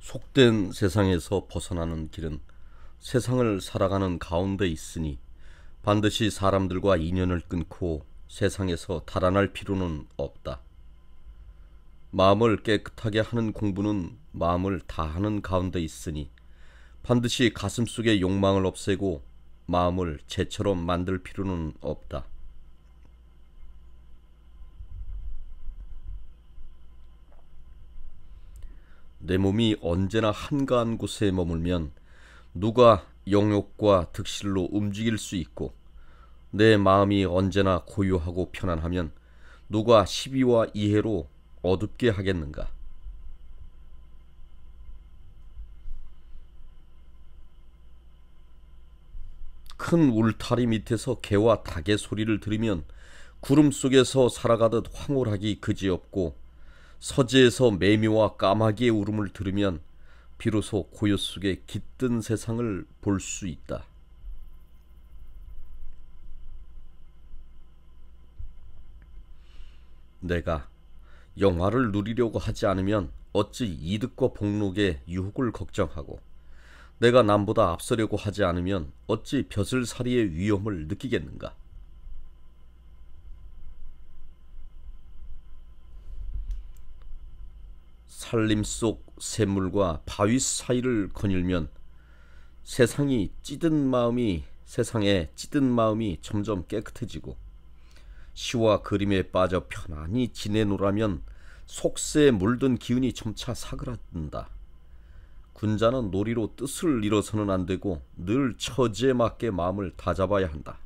속된 세상에서 벗어나는 길은 세상을 살아가는 가운데 있으니 반드시 사람들과 인연을 끊고 세상에서 달아날 필요는 없다. 마음을 깨끗하게 하는 공부는 마음을 다하는 가운데 있으니 반드시 가슴 속의 욕망을 없애고 마음을 재처럼 만들 필요는 없다. 내 몸이 언제나 한가한 곳에 머물면 누가 영욕과 득실로 움직일 수 있고 내 마음이 언제나 고요하고 편안하면 누가 시비와 이해로 어둡게 하겠는가? 큰 울타리 밑에서 개와 닭의 소리를 들으면 구름 속에서 살아가듯 황홀하기 그지없고 서재에서 매미와 까마귀의 울음을 들으면 비로소 고요 속에 깃든 세상을 볼 수 있다. 내가 영화를 누리려고 하지 않으면 어찌 이득과 복록의 유혹을 걱정하고 내가 남보다 앞서려고 하지 않으면 어찌 벼슬사리의 위험을 느끼겠는가? 산림 속 샘물과 바위 사이를 거닐면 세상이 찌든 마음이 세상에 찌든 마음이 점점 깨끗해지고 시와 그림에 빠져 편안히 지내노라면 속세에 물든 기운이 점차 사그라든다. 군자는 놀이로 뜻을 잃어서는 안 되고 늘 처지에 맞게 마음을 다잡아야 한다.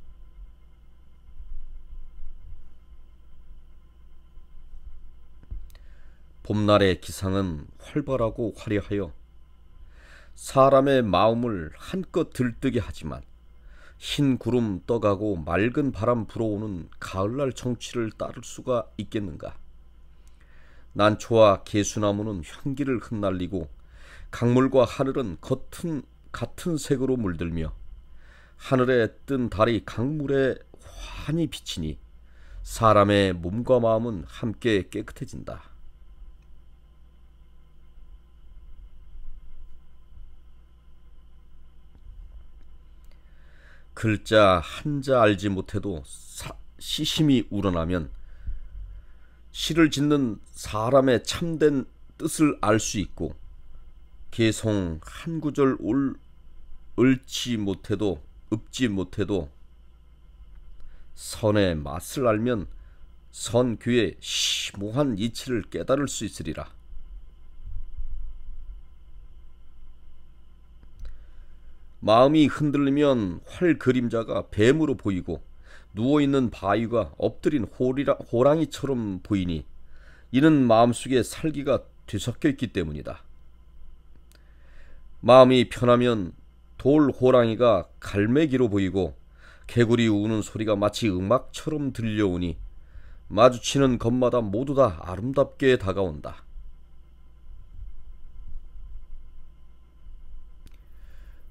봄날의 기상은 활발하고 화려하여 사람의 마음을 한껏 들뜨게 하지만 흰 구름 떠가고 맑은 바람 불어오는 가을날 정취를 따를 수가 있겠는가? 난초와 개수나무는 향기를 흩날리고 강물과 하늘은 겉은 같은 색으로 물들며 하늘에 뜬 달이 강물에 환히 비치니 사람의 몸과 마음은 함께 깨끗해진다. 글자 한자 알지 못해도 사, 시심이 우러나면 시를 짓는 사람의 참된 뜻을 알 수 있고 계성한 구절 올, 옳지 못해도 읊지 못해도 선의 맛을 알면 선귀의 심오한 이치를 깨달을 수 있으리라. 마음이 흔들리면 활 그림자가 뱀으로 보이고 누워있는 바위가 엎드린 호리라, 호랑이처럼 보이니 이는 마음속에 살기가 뒤섞여 있기 때문이다. 마음이 편하면 돌 호랑이가 갈매기로 보이고 개구리 우는 소리가 마치 음악처럼 들려오니 마주치는 것마다 모두 다 아름답게 다가온다.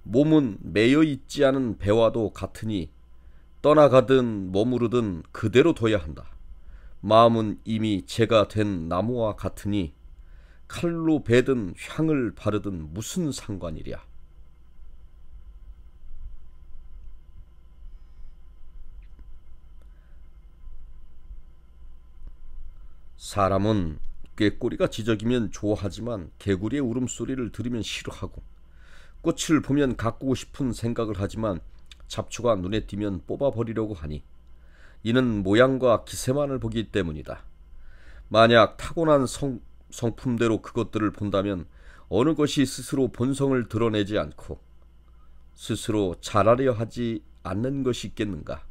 몸은 매여 있지 않은 배와도 같으니 떠나가든 머무르든 그대로 둬야 한다. 마음은 이미 제가 된 나무와 같으니 칼로 베든 향을 바르든 무슨 상관이랴. 사람은 꾀꼬리가 지적이면 좋아하지만 개구리의 울음소리를 들으면 싫어하고 꽃을 보면 가꾸고 싶은 생각을 하지만 잡초가 눈에 띄면 뽑아버리려고 하니 이는 모양과 기세만을 보기 때문이다. 만약 타고난 성, 성품대로 그것들을 본다면 어느 것이 스스로 본성을 드러내지 않고 스스로 잘하려 하지 않는 것이 있겠는가?